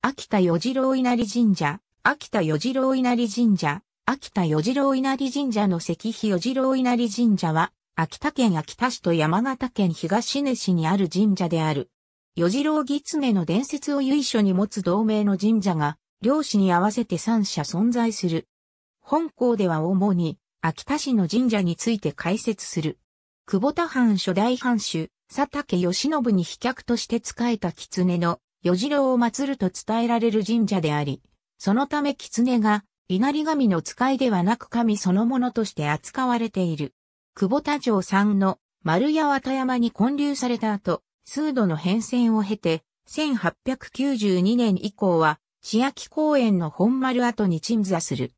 秋田与次郎稲荷神社、秋田与次郎稲荷神社、秋田与次郎稲荷神社の石碑与次郎稲荷神社は、秋田県秋田市と山形県東根市にある神社である。与次郎義経の伝説を由緒に持つ同盟の神社が、漁師に合わせて三社存在する。本校では主に、秋田市の神社について解説する。久保田藩初代藩主、佐竹義信に飛脚として仕えた狐の与次郎を祀ると伝えられる神社であり、そのため狐が稲荷神の使いではなく神そのものとして扱われている。久保田城んの丸屋渡山に建立された後、数度の変遷を経て、1892年以降は、千秋公園の本丸跡に鎮座する。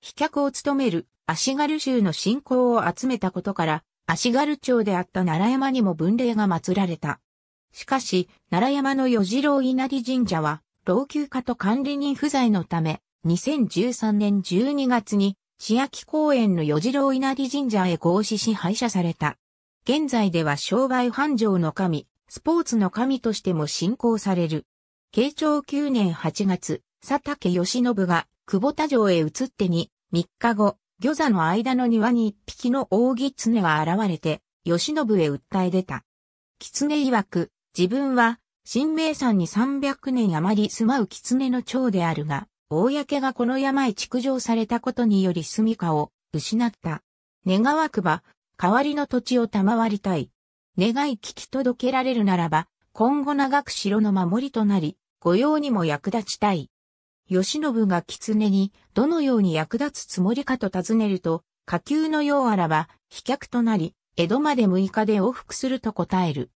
飛脚を務める足軽州の信仰を集めたことから、足軽町であった奈良山にも文礼が祀られた。しかし、奈良山の四次郎稲荷神社は、老朽化と管理人不在のため、2013年12月に、千秋公園の四次郎稲荷神社へ合祀し廃車された。現在では商売繁盛の神、スポーツの神としても信仰される。慶長9年8月、佐竹義信が久保田城へ移ってに、3日後、魚座の間の庭に一匹の大狐が現れて、義信へ訴え出た。狐曰く、自分は、神明山に300年余り住まう狐の長であるが、公がこの山へ築城されたことにより住処を失った。願わくば、代わりの土地を賜りたい。願い聞き届けられるならば、今後長く城の守りとなり、御用にも役立ちたい。吉信が狐に、どのように役立つつもりかと尋ねると、下級のようあらば、飛脚となり、江戸まで6日で往復すると答える。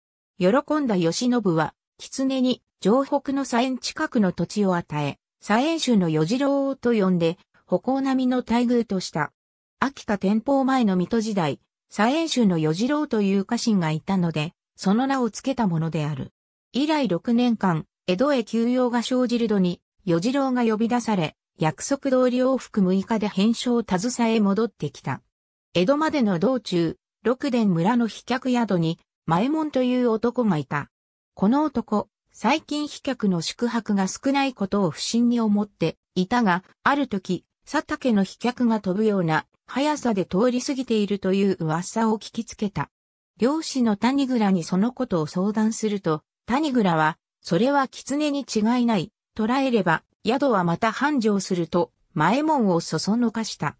喜んだ吉信は、狐に城北の左縁近くの土地を与え、左縁州の与次郎と呼んで、歩行並みの待遇とした。秋田天保前の水戸時代、左縁州の与次郎という家臣がいたので、その名を付けたものである。以来6年間、江戸へ休養が生じる度に、与次郎が呼び出され、約束通り往復6日で返書を携え戻ってきた。江戸までの道中、六殿村の飛脚宿に前門という男がいた。この男、最近飛脚の宿泊が少ないことを不審に思っていたが、ある時、佐竹の飛脚が飛ぶような速さで通り過ぎているという噂を聞きつけた。漁師の谷倉にそのことを相談すると、谷倉は、それは狐に違いない、捉えれば、宿はまた繁盛すると、前門をそそのかした。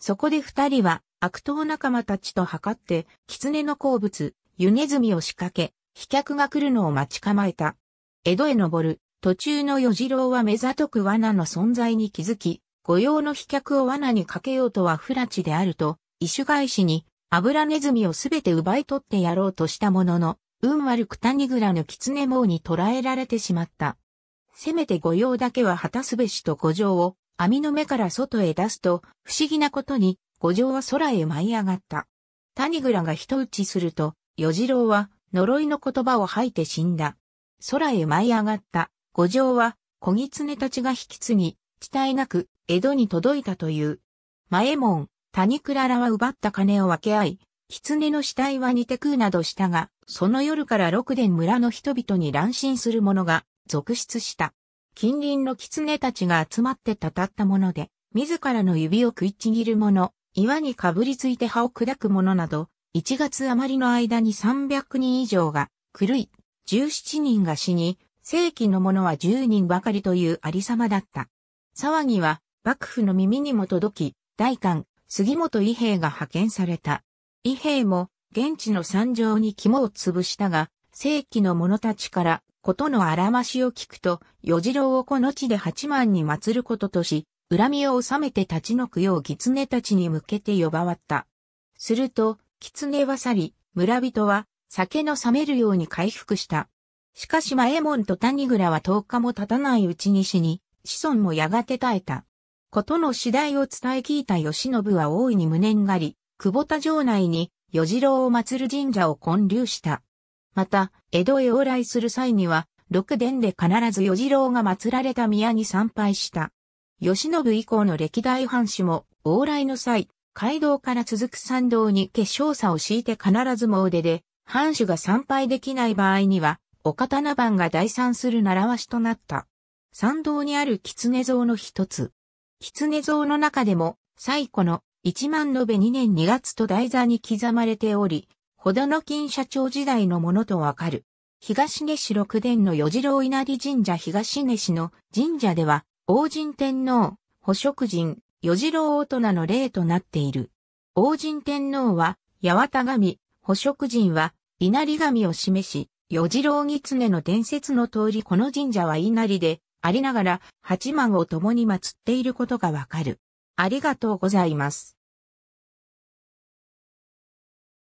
そこで二人は、悪党仲間たちと測って、狐の好物、湯ネズミを仕掛け、飛脚が来るのを待ち構えた。江戸へ登る、途中の与次郎は目ざとく罠の存在に気づき、御用の飛脚を罠にかけようとは不らちであると、異種返しに、油ネズミをすべて奪い取ってやろうとしたものの、運悪く谷蔵の狐網に捕らえられてしまった。せめて御用だけは果たすべしと五条を網の目から外へ出すと、不思議なことに、五条は空へ舞い上がった。谷蔵が人打ちすると、与次郎は呪いの言葉を吐いて死んだ。空へ舞い上がった五条は小狐たちが引き継ぎ、地帯なく江戸に届いたという。前門、谷倉らは奪った金を分け合い、狐の死体は似て食うなどしたが、その夜から六殿村の人々に乱心する者が続出した。近隣の狐たちが集まってたたったもので、自らの指を食いちぎる者、岩にかぶりついて葉を砕く者など、1月余りの間に300人以上が狂い、17人が死に、正規の者は10人ばかりというありさまだった。騒ぎは幕府の耳にも届き、大官、杉本伊兵が派遣された。伊兵も現地の山上に肝を潰したが、正規の者たちからことのあらましを聞くと、与次郎をこの地で八幡に祀ることとし、恨みを収めて立ち退くよう狐たちに向けて呼ばわった。すると、狐は去り、村人は酒の冷めるように回復した。しかし前門と谷倉は10日も経たないうちに死に、子孫もやがて絶えた。ことの次第を伝え聞いた吉信は大いに無念がり、久保田城内に与次郎を祀る神社を建立した。また、江戸へ往来する際には、六殿で必ず与次郎が祀られた宮に参拝した。吉信以降の歴代藩主も往来の際、街道から続く参道に結晶差を敷いて必ずうでで、藩主が参拝できない場合には、お刀番が代参する習わしとなった。参道にある狐像の一つ。狐像の中でも、最古の一万延べ2年2月と台座に刻まれており、ほどの金社長時代のものとわかる。東根市六殿の与次郎稲荷神社東根市の神社では、王神天皇、保職人、与次郎大人の例となっている。王神天皇は、八幡神、捕食神は、稲荷神を示し、与次郎狐の伝説の通りこの神社は稲荷で、ありながら、八幡を共に祀っていることがわかる。ありがとうございます。